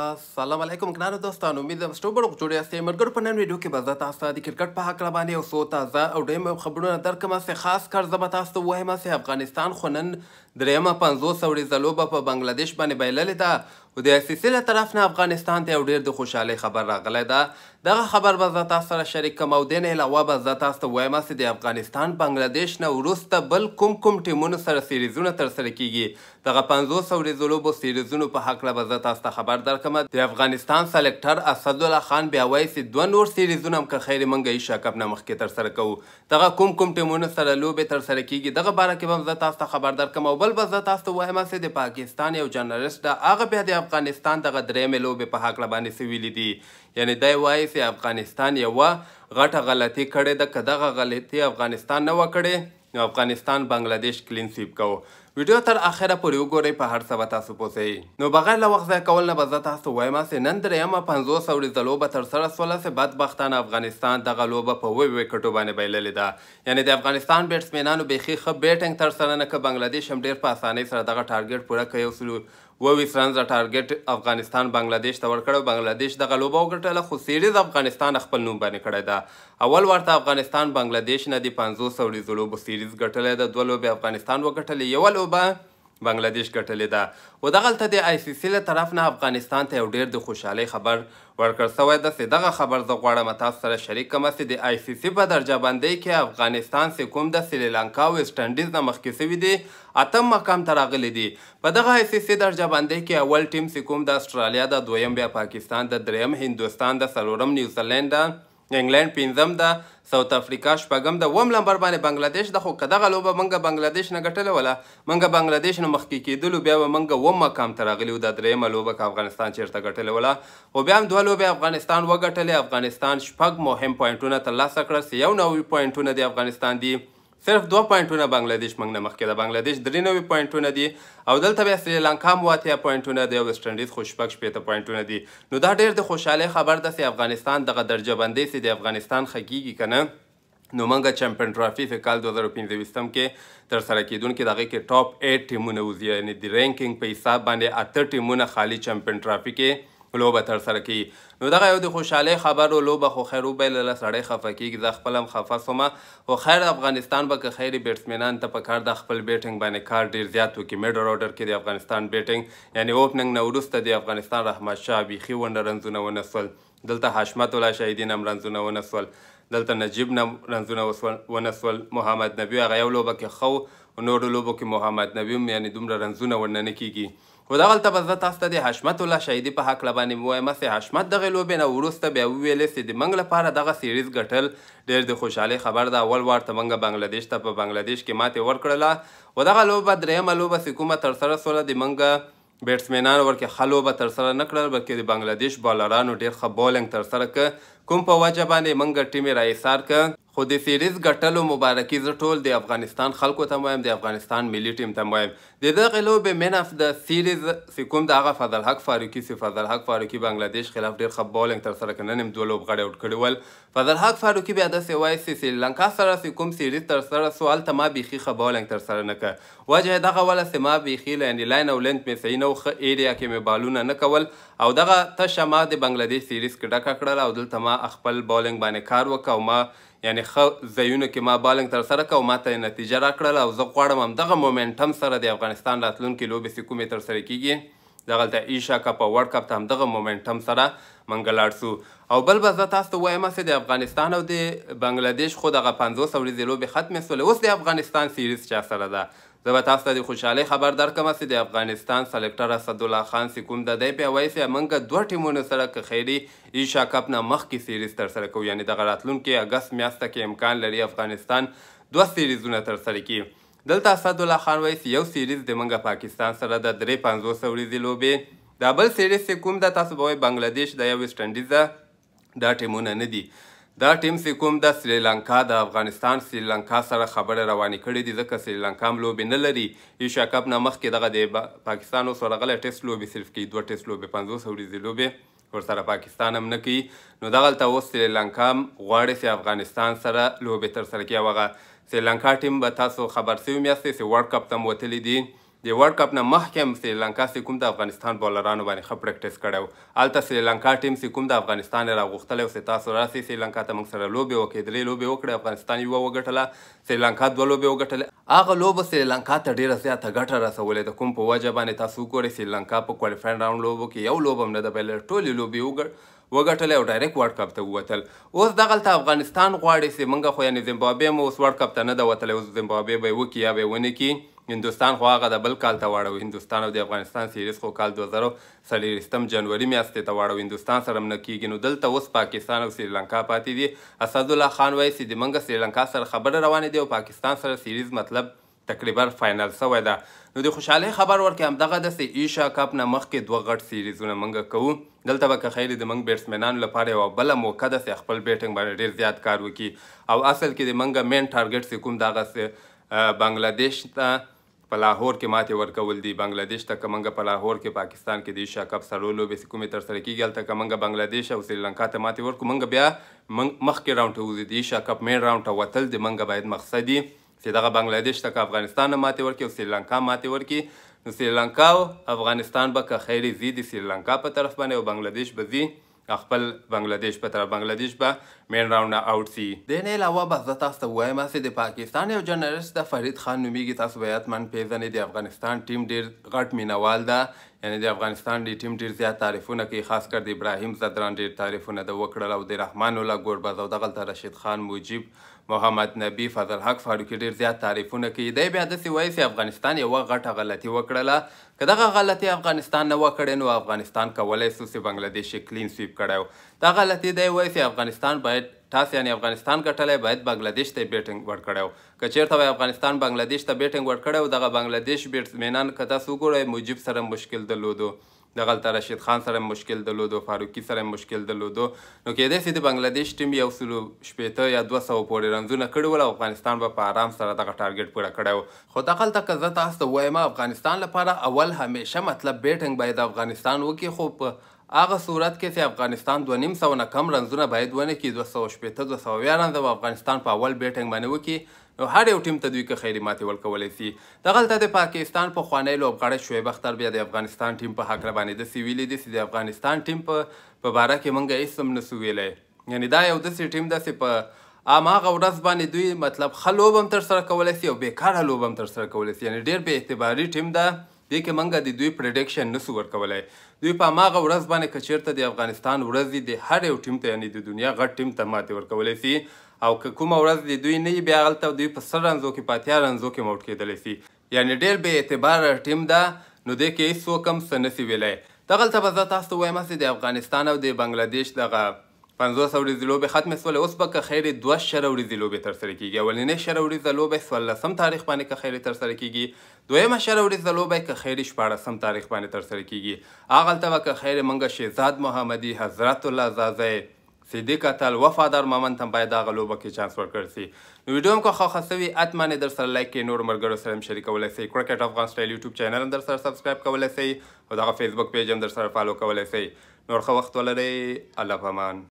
السلام علیکم ګرانو دوستانو امید زم ستاسو بڑو جوړیا سي مرګر په نن ویډیو کې به زه تاسو ته د کرکټ په حق باندې او سو تازه او ډېر خبرونه درکمه سه خاص کار زما تاسو ته وایم چې افغانستان خو نن درېمه 500 ورځې لوبه په بنگلاديش باندې بایللې ده خو د سیسې له طرف نه افغانستان ته یو ډیر د خوشحالۍ خبر راغلی ده دغه خبر به زه تاسو سره شریک کوم او دې نه علاوه به زه تاسو ته وایم چې د افغانستان بنګلادیش نه وروسته بل کوم کوم ټیمونو سره سیریزونه ترسره کیږي دغه پنځو سو ریزولوبو سیریزونو په هکله به زه تاسو ته خبر درکوم د افغانستان سلیکټر اسدالله خان بیا وایي چې دوه نور سیریزونه هم که خیر منګه یې شاکپ نه مخکې ترسره کوو دغه کوم کوم ټیمونو سره لوبې ترسره کیږي دغه باره کې به زه تاسو ته خبر درکوم او بل به زه تاسو ته وایم چې د پاکستان یو جرنالست هغه بیا د افغانستان دغه درېمې لوبې په هکله باندې څه ویلي دي یعنی دی وایي چې افغانستان یوه غټه غلطي کړې ده که دغه غلطي افغانستان نه وه کړې نو افغانستان بنګلادیش کلین سویپ کوو ویډیو تر اخره پورې وګورئ په هر څه به تاسو پوسئ نو بغیر له وخت ضایع کول نه به زه تاسو وایم چې نن درېیمه پنځوس اوریزه لوبه ترسره شوله چې بدبختانه افغانستان دغه لوبه په اووه وکټو باندې بایللې ده یعنی د افغانستان بیټسمینانو بیخي ښه بیټنګ ترسره نه که بنګلادیش هم ډېر په اسانۍ سره دغه ټارګېټ پوره که یو سلو وویس رنز ټارګټ افغانستان بنگلاديش ته ورکړ بنگلاديش د غلوبه وګټله خو سیریز افغانستان خپل نوم باندې کړی دا اول ورته افغانستان بنگلاديش نه دی 500 سوري زلوب سیریز ګټلې ده دوه لوبه افغانستان وګټلې یو لوبه بنگلاديش ګټلې ده و دغلته د آی سی سی له طرف نه افغانستان ته یو ډیر د خوشحالۍ خبر ورکړ سوی ده چې دغه خبر زه غواړم تاسو سره شریک کړم چې د آی سی سی په درجه بندۍ کې افغانستان سې کوم د سریلانکا او ویسټ انډیز نه مخکې سوي دي اتم مقام ته راغلی دي په دغه آی سی سی درجه بندۍ کې اول ټیم سې کوم د استرالیا د دویم بیا پاکستان د دریم هندوستان د څلورم نیوزیلند انګلند پنځم ده ساوت افریقا شپږم ده اووم لمبر باندې بنګلاديش ده خو که دغه لوبه موږ بنګلاديش نه ګټله وله موږ بنګلاديش نه مخکې کېدلو بیا به موږ اووم مقام ته راغلي وو دا درېیمه لوبه که افغانستان چېرته ګټلې وله خو بیا هم دوه لوبې افغانستان وګټلې افغانستان شپږ مهم پوینټونه ترلاسه کړل یو نوي پوینټونه د افغانستان دي صرف دوه پوینټونه بنگلاديش موږ نه مخکې ده بنگلاديش درې نوي پوینټونه دي او دلته بیا سریلانکا هم اواتیا پوینټونه دی او ویسټ انډیز خو شپږ شپېته پوینټونه دي نو دا ډېر د خوشحالۍ خبر ده چې افغانستان دغه درجه بندۍ سي د افغانستان خګیږي که نه نو موږ چمپیون ټرافي په کال 2025 کې تر سره کیدونکو دغه کې ټاپ 8 ټیمونه وځي یعنی د رینکینګ په حساب باندې اته ټیمونه خالی چمپیون ټرافي کې لوبه تر سره کی نو دغه یو د خوشاله خبرو لوبه خو خیر وبیل له سړی خفه کیږي زه خپل هم خفه سوم او خیر افغانستان به که خیر بیټسمنان ته په کار د خپل بیټینګ باندې کار ډیر زیات وکړي میډر اورډر کې د افغانستان بیټینګ یعنی اوپننګ نه وروسته د افغانستان رحمت شاه بیخي ونه رنځونه ونسول دلته حشمت الله شهیدین هم رنځونه ونسول دلته نجیب نه رنځونه ونسول محمد نبی هغه یو لوبه کې خو نورو لوبو کې محمد نبی هم یعنې دومره رنځونه ورنه نه کیږي خو دغلته به زه تاسو ته د حشمت الله شهیدي په هکله باندې ووایم چې حشمت دغې لوبې نه وروسته بیا وویلې چې د موږ لپاره دغه سیریز ګټل ډېر د خوشحالۍ خبر ده اول وار ته موږ بنګلادیش ته په بنګلادیش کې ماتې ورکړله و دغه لوبه درېیمه لوبه چې کومه ترسره سوله د موږ بیټسمنان ورکه خلو به تر سره نه کړل بلکې د بنگلاديش بالرانو ډېر ښه بولینګ تر سره ک کوم په وجه باندې منګه ټیمې را ایثار ک خو د سیریز ګټلو مبارکي زه ټول د افغانستان خلکو ته وایم د افغانستان ملي ټیم ته وایم د دغه لوبې مین اف د سیریز سکوم د هغه فضل حق فاروقي سی فضل حق فاروقي بنگلاديش خلاف ډیر ښه بولینګ تر سره کړنن دوه لوبغاړي اوټ کړي ول فضل حق فاروقي بیا د سیوای سی سریلانکا سره سکوم سیریز تر سره سوال ته ما بیخي ښه بولینګ تر سره نه کړ وجه دغه ولا سما بیخي لاین لاین او لنت می سینو خه ایریا کې می بالونه نه کول او دغه تشه ما د بنگلاديش سیریز کې ډکه کړل او دلته ما خپل بولینګ باندې کار وکاو ما یعنی ښه ځایونو کې ما بالنګ ترسره کړه او ماته نتیجه راکړله او زه غواړم همدغه مومنټم سره د افغانستان راتلونکي لوبې چې کومې ترسره کیږي دغلته ایشا کپ او ورلډ کپ ته همدغه مومنټم سره منګ لاړ سو او بل به زه تاسو ته وایم چې د افغانستان او د بنګلادیش خو دغه پنځوس ورځې لوبې ختمې سولې اوس د افغانستان سیریز چا سره ده زه به تاسو ته د خوشحالۍ خبر درکوم چې د افغانستان سلیکټر اسدالله خان چې کوم د دی په ویس یې موږ دوه ټیمونو سره که خیري ایشا کپ نه مخکې سیریز ترسره کوو یعنې دغه راتلونکي اګست میاشته کې امکان لري افغانستان دوه سیریزونه ترسره کړي دلته اسدالله خان ویس یو سیریز د موږ پاکستان سره د درې پنځوس ورځې لوبې دا بل سیریز چې کوم ده تاسو به وایي بنګلادیش د یا ویسټ انډیزه دا ټیمونه نه دي دا ټیم چې کوم د سریلانکا د افغانستان سریلانکا سره خبره روانې کړې دي ځکه سریلانکا هم لوبې نه لري ایشیا کپ نه مخکې دغه د پاکستان اوس ورغلی ټیسټ لوبې صرف کوي دوه ټیسټ لوبې پنځوس ورځې لوبې ورسره پاکستان هم نه کوي نو دغلته اوس سریلانکا هم غواړي چې افغانستان سره لوبې ترسره کړي او هغه سریلانکا ټیم به تاسو خبر سوي میاستې چې ورلډ کپ ته هم وتلی دي د ورلد کپ نه مخکې هم سریلانکا سې کوم د افغانستان بالرانو باندې ښه پریکټس کړی و هلته سریلانکا ټیم سې کوم د افغانستان یې راغوښتلی و چې تاسو راسئ سریلانکا ته موږ سره لوبې وکړې درې لوبې وکړې افغانستان یوه وګټله سریلانکا دوه لوبې وګټلې هغه لوبه سریلانکا ته ډېره زیاته ګټه رسولې د کوم په وجه باندې تاسو وګورئ سریلانکا په کوالیفاین راوند لوبو کې یو لوبه هم نه ده بایللې ټولې لوبې وګټ وګټل او ډایرکټ ورلد کپ ته ووتل اوس دغلته افغانستان غواړي چې موږ خو یعنې زیمبابوې مو اوس ورلد کپ ته نه ده وتلی اوس زیمبابوې به یې وکړي یا به یې ونه کړي هندوستان خو هغه د بل کال ته واړو هندوستان او د افغانستان سیریز خو کال 2023 جنوري میاشتې ته واړو هندوستان سره نه کیږي نو دلته اوس پاکستان او سریلانکا پاتې دي اسدالله خان وایي چې د منګه سریلانکا سره خبره روانه دي او پاکستان سره سیریز مطلب تقریبا فاینل سوی ده نو د خوشحالۍ خبر ورکې همدغه داسې ایشا کپ نه مخکې دوه غټ سیریزونه موږ کوو دلته به که خیر د موږ بیټسمینانو لپاره یوه بله موقع داسې خپل بیټنګ باندې ډېر زیات کار وکړي او اصل کې د موږ مین ټارګټ چې کوم د هغه بنګلادیش ته په لاهور کې ماته ورکول دي بنگلاديش ته کومنګ په لاهور کې پاکستان کې د ایشیا کپ سړولو به کومه تر سره کیږي تل کومنګ بنگلاديش او سریلانکا ته ماته ورکو منګ بیا مخکې راوند ته وځي د ایشیا کپ مین راوند ته وتل د منګ باید مقصدي چې دغه بنگلاديش ته افغانستان ماته ورکي او سریلانکا ماته ورکي نو سریلانکا او افغانستان به که خیر زیدي سریلانکا په طرف باندې او بنگلاديش به زیدي خپل بنگلاديش په طرف بنگلاديش به مین راوند اوټ سي د نه علاوه به زه تاسو ته وایم چې د پاکستان یو جرنالست د فرید خان نومیږي تاسو به یاتمن پیژنې د افغانستان ټیم ډیر غټ مینوال ده یعنی د افغانستان د ټیم ډیر زیات تعریفونه کوي خاص کر د ابراهیم زدران ډیر تعریفونه د وکړل او د رحمان الله ګوربز او دغلته رشید خان موجیب محمد نبی فضل حق فاروقي ډیر زیات تعریفونه کوي دی بیا داسې وایي چې افغانستان یوه غټه غلطي وکړله که دغه غلطي افغانستان نه وکړې نو افغانستان کولی سو چې بنګلادیش یې کلین سویپ کړی و دا غلطي دی وایي چې افغانستان باید ټاس یعنی افغانستان ګټلی باید بنګلاديش ته بیټینګ ورکړی و که چېرته وایي افغانستان بنګلاديش ته بیټینګ ورکړی و دغه بنګلاديش بیټسمینان که تاسو وګورئ مجیب سره مشکل درلودو دغلته رشید خان سره مشکل درلودو فاروقي سره مشکل درلودو نو کېدای سي د بنګلاديش ټیم یو سلو شپېته یا دوه سوه پورې رنزونه کړي ول او افغانستان به په آرام سره دغه ټارګټ پوره کړی و خو دغلته که زه تاسو ته وایم افغانستان لپاره اول همیشه مطلب بیټنګ باید افغانستان وکړي خو په هغه صورت کې چې افغانستان دوه نیم سوه نه کم رنزونه باید ونه کړي دوه سوه شپېته دوه سوه اویا رنزه به افغانستان په اول بیټنګ باندې وکړي نو هر یو ټیم ته دوی که خیري ماتې ورکولی سي دغلته د پاکستان پخوانی لوبغاړی شعیب اختر بیا د افغانستان ټیم په هکله باندې داسې ویلي دي چې د افغانستان ټیم په په باره کې موږ هېڅ هم نسو ویلی یعنې دا یو داسې ټیم داسې په هماغه ورځ باندې دوی مطلب ښه لوب هم ترسره کولی سي او بېکاره لوب هم ترسره کولی سي یعنې ډېر بې اعتباري ټیم ده دې کې مونږ د دوی پریډکشن نسو ورکولای دوی په ماغه ورځ باندې کچیرته د افغانستان ورځ د هر یو ټیم ته یعنی د دنیا غټ ټیم ته ماته ورکولای شي او که کومه ورځ د دوی نه بیا غلطه دوی په سر رنزو کې پاتیا رنزو کې موټ کېدلی شي یعنی ډېر بې اعتبار ټیم ده نو دې کې هیڅوک هم څه نسي ویلی دغلته به زه تاسو ته وایم چې د افغانستان او د بنګلادیش دغه 15 ورځې لوبې ختمې سولې اوس به که خیر دوه شره ورځې لوبې ترسره کیږي اولنۍ شره ورځه لوبه څوارلسم تاریخ باندې که خیر ترسره کیږي دویمه شره ورځه لوبه که خیر شپاړسم تاریخ باندې ترسره کیږي هغلته به که خیر منګه شهزاد محمدي حضرت الله زازی صدیق اتل وفادار مامن تم باید هغه لوبه کې چانس ورکړ سي نو ویډیو هم که خوښه سوي اتمنې درسره لایک کړئ نور ملګرو سره هم شریکولی سئ کرکټ افغان سټایل یوټیوب چینل هم درسره سبسکرایب کولی سئ او دغه فیسبوک پیج هم درسره فالو کولی سئ نور ښه وخت ولرئ الله په امان